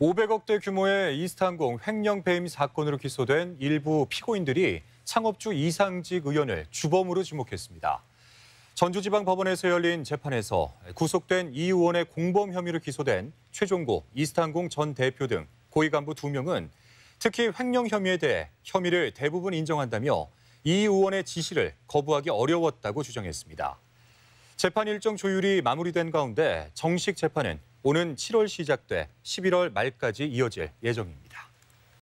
500억대 규모의 이스탄항공 횡령 배임 사건으로 기소된 일부 피고인들이 창업주 이상직 의원을 주범으로 지목했습니다. 전주지방법원에서 열린 재판에서 구속된 이 의원의 공범 혐의로 기소된 최종고 이스탄항공 전 대표 등 고위 간부 2명은 특히 횡령 혐의에 대해 혐의를 대부분 인정한다며 이 의원의 지시를 거부하기 어려웠다고 주장했습니다. 재판 일정 조율이 마무리된 가운데 정식 재판은 오는 7월 시작돼 11월 말까지 이어질 예정입니다.